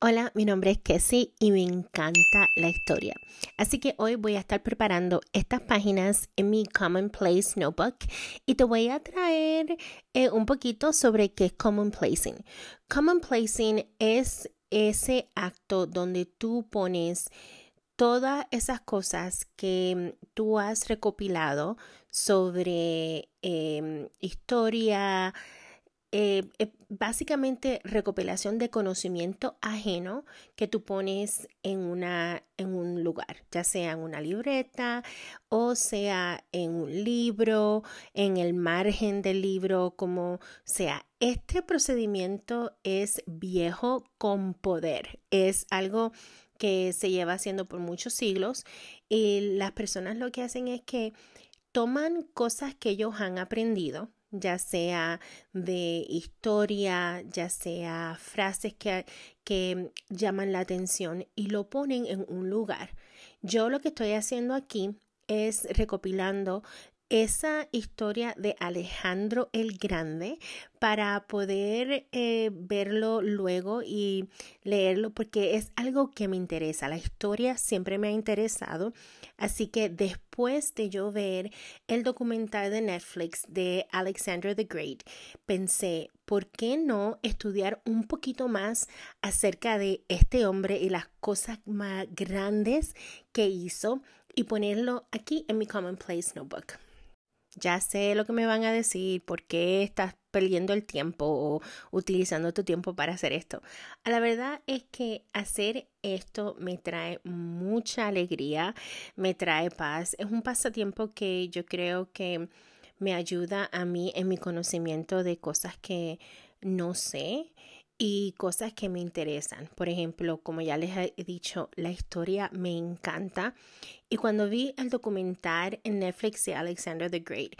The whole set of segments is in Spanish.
Hola, mi nombre es Kessie y me encanta la historia. Así que hoy voy a estar preparando estas páginas en mi Commonplace Notebook y te voy a traer eh, un poquito sobre qué es Commonplacing. Commonplacing es ese acto donde tú pones todas esas cosas que mm, tú has recopilado sobre em, historia, eh, eh, básicamente recopilación de conocimiento ajeno que tú pones en, una, en un lugar, ya sea en una libreta o sea en un libro, en el margen del libro, como sea. Este procedimiento es viejo con poder, es algo que se lleva haciendo por muchos siglos y las personas lo que hacen es que toman cosas que ellos han aprendido, ya sea de historia, ya sea frases que, que llaman la atención y lo ponen en un lugar. Yo lo que estoy haciendo aquí es recopilando esa historia de Alejandro el Grande para poder eh, verlo luego y leerlo porque es algo que me interesa. La historia siempre me ha interesado. Así que después de yo ver el documental de Netflix de Alexander the Great, pensé, ¿por qué no estudiar un poquito más acerca de este hombre y las cosas más grandes que hizo? Y ponerlo aquí en mi Commonplace Notebook ya sé lo que me van a decir, por qué estás perdiendo el tiempo o utilizando tu tiempo para hacer esto. Ah, la verdad es que hacer esto me trae mucha alegría, me trae paz. Es un pasatiempo que yo creo que me ayuda a mí en mi conocimiento de cosas que no sé y cosas que me interesan. Por ejemplo, como ya les he dicho, la historia me encanta. Y cuando vi el documental en Netflix de Alexander the Great,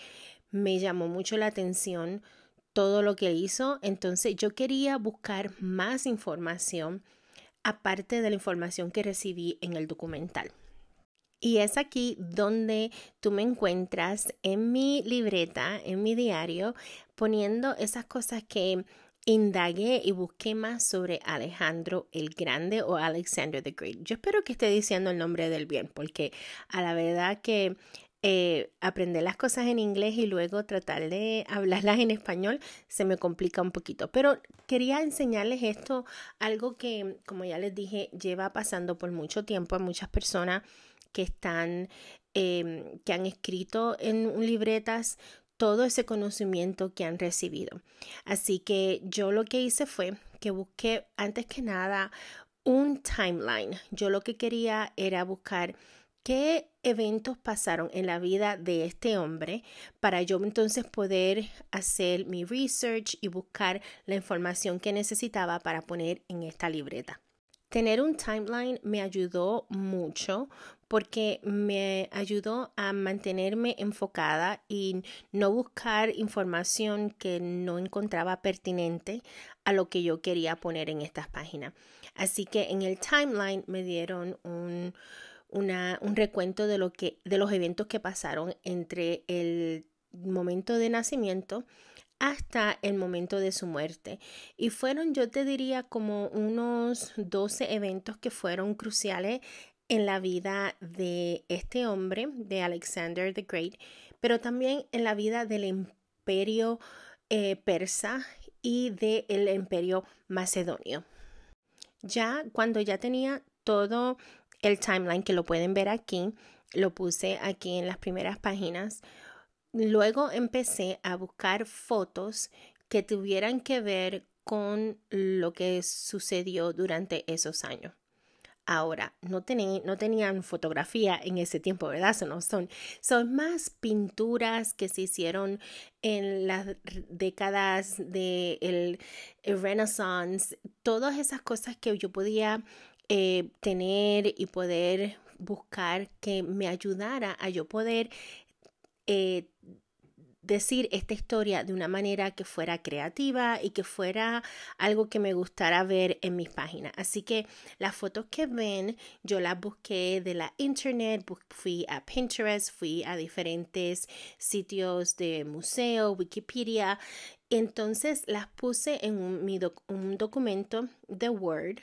me llamó mucho la atención todo lo que hizo. Entonces yo quería buscar más información aparte de la información que recibí en el documental. Y es aquí donde tú me encuentras en mi libreta, en mi diario, poniendo esas cosas que indagué y busqué más sobre Alejandro el Grande o Alexander the Great. Yo espero que esté diciendo el nombre del bien, porque a la verdad que eh, aprender las cosas en inglés y luego tratar de hablarlas en español se me complica un poquito. Pero quería enseñarles esto, algo que, como ya les dije, lleva pasando por mucho tiempo a muchas personas que están, em, que han escrito en libretas todo ese conocimiento que han recibido. Así que yo lo que hice fue que busqué antes que nada un timeline. Yo lo que quería era buscar qué eventos pasaron en la vida de este hombre para yo entonces poder hacer mi research y buscar la información que necesitaba para poner en esta libreta. Tener un timeline me ayudó mucho porque me ayudó a mantenerme enfocada y no buscar información que no encontraba pertinente a lo que yo quería poner en estas páginas. Así que en el timeline me dieron un, recuento de, lo que, de los eventos que pasaron entre el momento de nacimiento hasta el momento de su muerte. Y fueron, yo te diría, como unos 12 eventos que fueron cruciales en la vida de este hombre, de Alexander the Great, pero también en la vida del imperio eh, persa y del imperio macedonio. Ya cuando ya tenía todo el timeline, que lo pueden ver aquí, lo puse aquí en las primeras páginas, luego empecé a buscar fotos que tuvieran que ver con lo que sucedió durante esos años. Ahora, no, tenían fotografía en ese tiempo, ¿verdad? Son, son, son más pinturas que se hicieron en las décadas del de Renaissance, todas esas cosas que yo podía eh, tener y poder buscar que me ayudara a yo poder eh, decir esta historia de una manera que fuera creativa y que fuera algo que me gustara ver en mis páginas. Así que las fotos que ven, yo las busqué de la internet, fui a Pinterest, fui a diferentes sitios de museo, Wikipedia. Entonces las puse en un, mi un documento de Word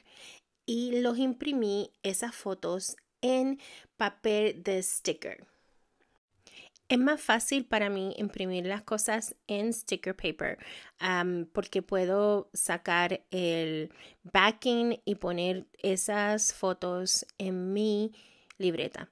y los imprimí esas fotos en papel de sticker. Es más fácil para mí imprimir las cosas en sticker paper porque puedo sacar el backing y poner esas fotos en mi libreta.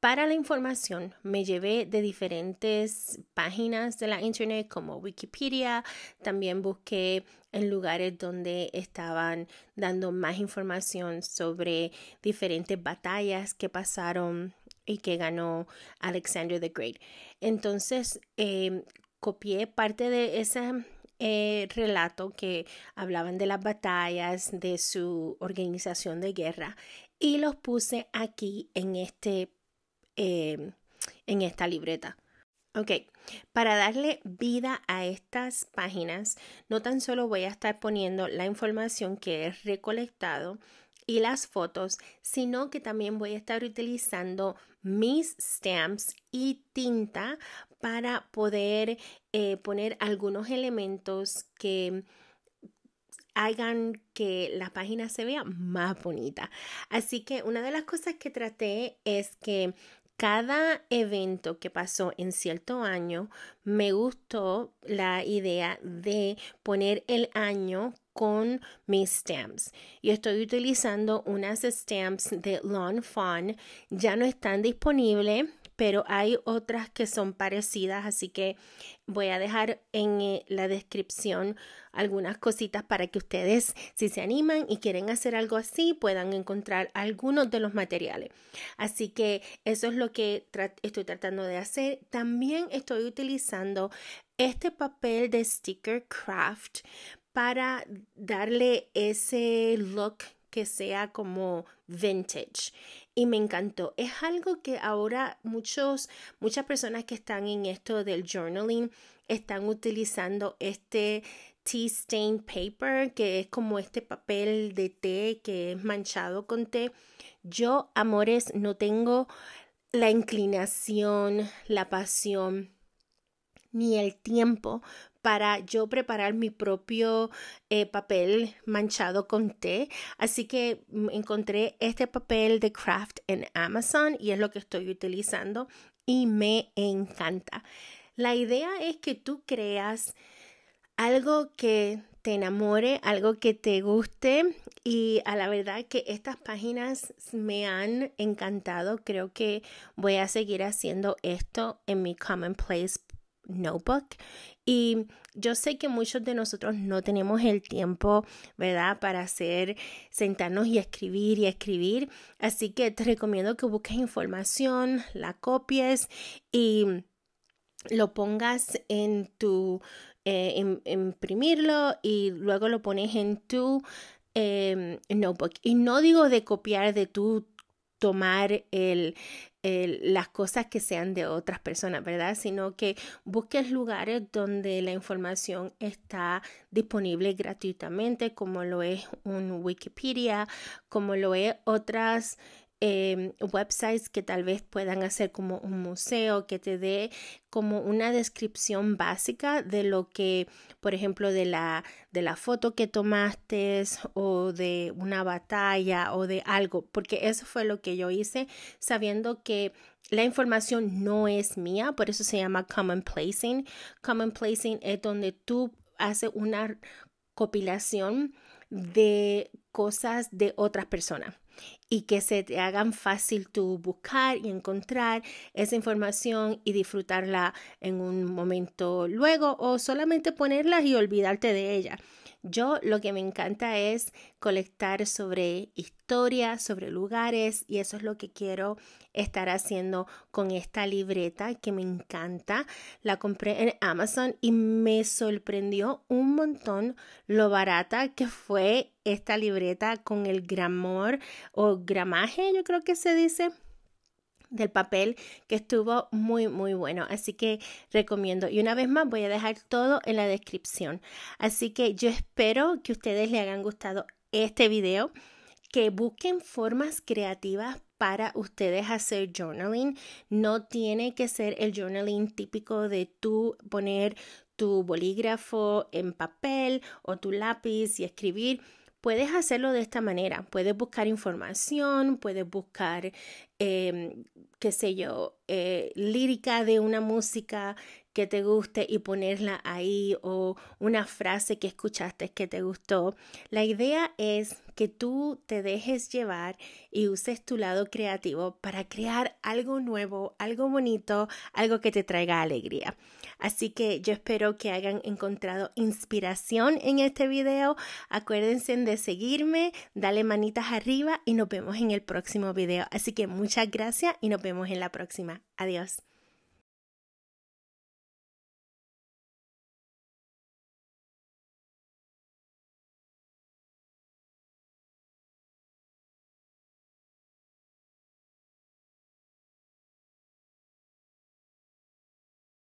Para la información me llevé de diferentes páginas de la internet como Wikipedia, también busqué en lugares donde estaban dando más información sobre diferentes batallas que pasaron y que ganó Alexander the Great. Entonces, em, copié parte de ese eh, relato que hablaban de las batallas, de su organización de guerra, y los puse aquí en, este, em, en esta libreta. Ok, para darle vida a estas páginas, no tan solo voy a estar poniendo la información que he recolectado y las fotos, sino que también voy a estar utilizando mis stamps y tinta para poder eh, poner algunos elementos que hagan que la página se vea más bonita. Así que una de las cosas que traté es que cada evento que pasó en cierto año, me gustó la idea de poner el año con mis stamps y estoy utilizando unas stamps de Lawn Fawn. Ya no están disponibles, pero hay otras que son parecidas, así que voy a dejar en eh, la descripción algunas cositas para que ustedes, si se animan y quieren hacer algo así, puedan encontrar algunos de los materiales. Así que eso es lo que estoy tratando de hacer. También estoy utilizando este papel de sticker craft para darle ese look que sea como vintage y me encantó. Es algo que ahora muchos, muchas personas que están en esto del journaling están utilizando este tea stain paper, que es como este papel de té que es manchado con té. Yo, amores, no tengo la inclinación, la pasión ni el tiempo para yo preparar mi propio eh, papel manchado con té. Así que mm, encontré este papel de craft en Amazon y es lo que estoy utilizando y me encanta. La idea es que tú creas algo que te enamore, algo que te guste y a la verdad que estas páginas me han encantado. Creo que voy a seguir haciendo esto en mi Commonplace notebook. Y yo sé que muchos de nosotros no tenemos el tiempo, ¿verdad?, para hacer, sentarnos y escribir y escribir. Así que te recomiendo que busques información, la copies y lo pongas en tu, eh, em, imprimirlo y luego lo pones en tu em, notebook. Y no digo de copiar de tu tomar el, las cosas que sean de otras personas, ¿verdad? Sino que busques lugares donde la información está disponible gratuitamente, como lo es un Wikipedia, como lo es otras Em, websites que tal vez puedan hacer como un museo, que te dé como una descripción básica de lo que, por ejemplo, de la, de la foto que tomaste o de una batalla o de algo, porque eso fue lo que yo hice sabiendo que la información no es mía, por eso se llama common placing. Common placing es donde tú haces una compilación de cosas de otras personas y que se te hagan fácil tú buscar y encontrar esa información y disfrutarla en un momento luego o solamente ponerla y olvidarte de ella. Yo lo que me encanta es colectar sobre historias, sobre lugares y eso es lo que quiero estar haciendo con esta libreta que me encanta. La compré en Amazon y me sorprendió un montón lo barata que fue esta libreta con el gramor o gramaje, yo creo que se dice del papel que estuvo muy muy bueno así que recomiendo y una vez más voy a dejar todo en la descripción así que yo espero que ustedes le hayan gustado este video que busquen formas creativas para ustedes hacer journaling. No tiene que ser el journaling típico de tú poner tu bolígrafo en papel o tu lápiz y escribir. Puedes hacerlo de esta manera, puedes buscar información, puedes buscar, em, qué sé yo, eh, lírica de una música que te guste y ponerla ahí o una frase que escuchaste que te gustó. La idea es que tú te dejes llevar y uses tu lado creativo para crear algo nuevo, algo bonito, algo que te traiga alegría. Así que yo espero que hayan encontrado inspiración en este video. Acuérdense de seguirme, dale manitas arriba y nos vemos en el próximo video. Así que muchas gracias y nos vemos en la próxima. Adiós.